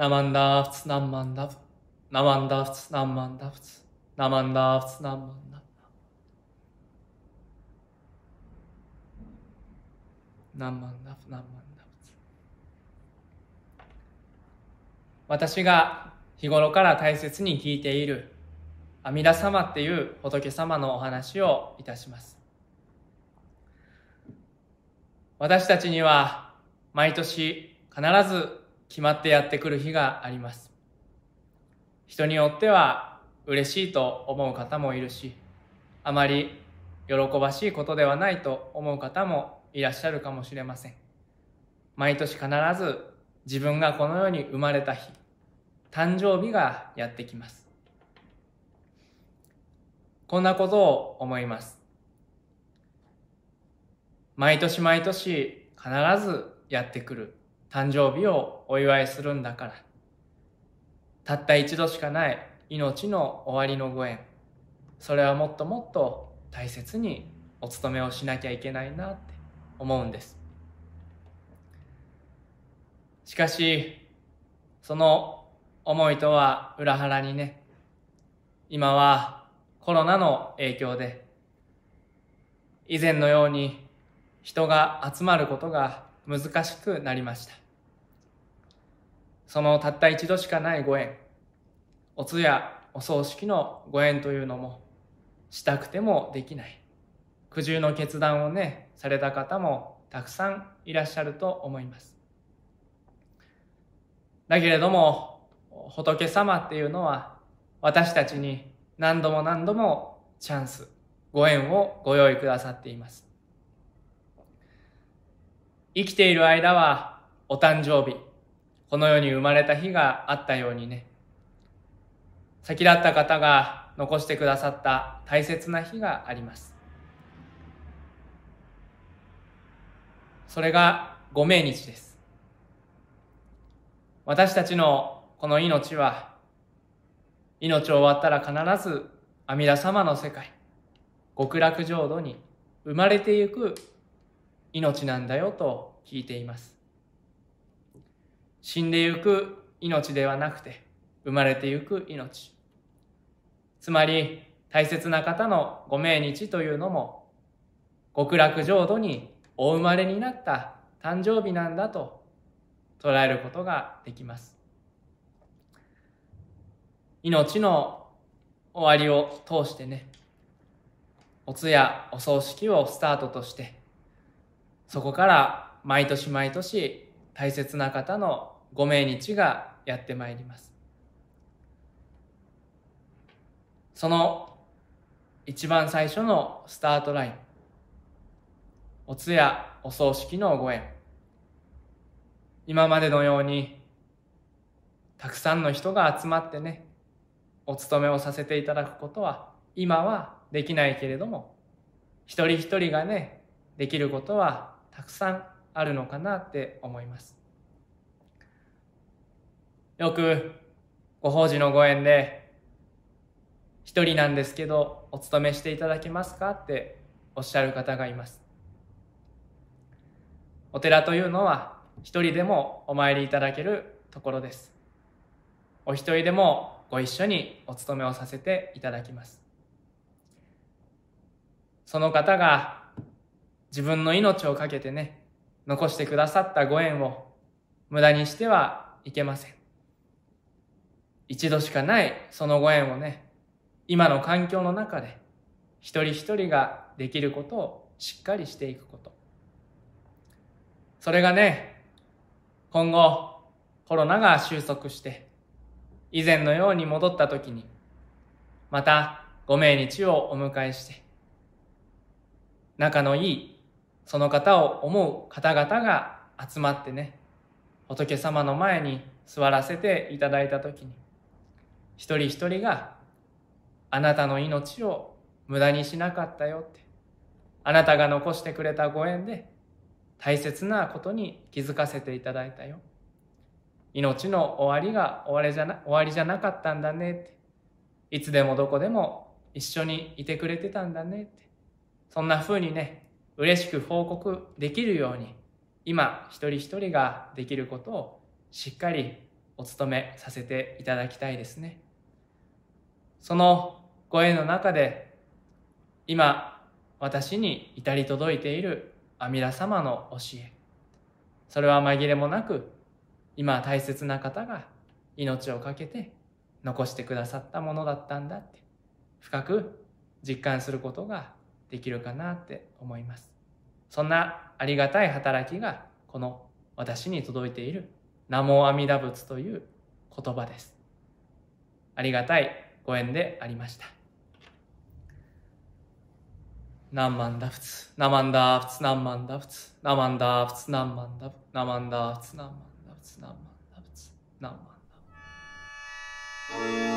ナマンダーフツナンマンダフ。ナマンダーフツナンマンダフツ。ナマンダーフツナンマンダフ。ナマンナマンダフツ。私が日頃から大切に聞いている阿弥陀様っていう仏様のお話をいたします。私たちには毎年必ず決まってやってくる日があります。人によっては嬉しいと思う方もいるし、あまり喜ばしいことではないと思う方もいらっしゃるかもしれません。毎年必ず自分がこの世に生まれた日、誕生日がやってきます。こんなことを思います。毎年毎年必ずやってくる誕生日をお祝いするんだから、たった一度しかない命の終わりのご縁、それはもっともっと大切にお勤めをしなきゃいけないなって思うんです。しかし、その思いとは裏腹にね、今はコロナの影響で、以前のように人が集まることが難しくなりました。そのたった一度しかないご縁、お通夜、お葬式のご縁というのも、したくてもできない、苦渋の決断をね、された方もたくさんいらっしゃると思います。だけれども、仏様っていうのは、私たちに何度も何度もチャンス、ご縁をご用意くださっています。生きている間はお誕生日、この世に生まれた日があったようにね、先立った方が残してくださった大切な日があります。それがご命日です。私たちのこの命は、命を終わったら必ず阿弥陀様の世界、極楽浄土に生まれてゆく命なんだよと聞いています。死んでゆく命ではなくて生まれてゆく命つまり大切な方のご命日というのも極楽浄土にお生まれになった誕生日なんだと捉えることができます命の終わりを通してねお通夜お葬式をスタートとしてそこから毎年毎年大切な方のご命日がやってまいりますその一番最初のスタートラインお通夜お葬式のご縁今までのようにたくさんの人が集まってねお勤めをさせていただくことは今はできないけれども一人一人がねできることはたくさんあるのかなって思いますよくご法事のご縁で一人なんですけどお勤めしていただけますかっておっしゃる方がいます。お寺というのは一人でもお参りいただけるところです。お一人でもご一緒にお勤めをさせていただきます。その方が自分の命をかけてね、残してくださったご縁を無駄にしてはいけません。一度しかないそのご縁をね、今の環境の中で一人一人ができることをしっかりしていくこと。それがね、今後コロナが収束して、以前のように戻った時に、またご命日をお迎えして、仲のいいその方を思う方々が集まってね、仏様の前に座らせていただいた時に、一人一人があなたの命を無駄にしなかったよってあなたが残してくれたご縁で大切なことに気づかせていただいたよ命の終わりが終わりじゃな終わりじゃなかったんだねっていつでもどこでも一緒にいてくれてたんだねってそんな風にね嬉しく報告できるように今一人一人ができることをしっかりお勤めさせていただきたいですね。そのご縁の中で今私に至り届いている阿弥陀様の教えそれは紛れもなく今大切な方が命を懸けて残してくださったものだったんだって深く実感することができるかなって思いますそんなありがたい働きがこの私に届いている南無阿弥陀仏という言葉ですありがたいご縁でありました。何万だふつ、何万だふつ、何万だふつ、何万だふつ、何万だふつ、何万だふつ、何万だふつ、何万だふつ、何万だふつ。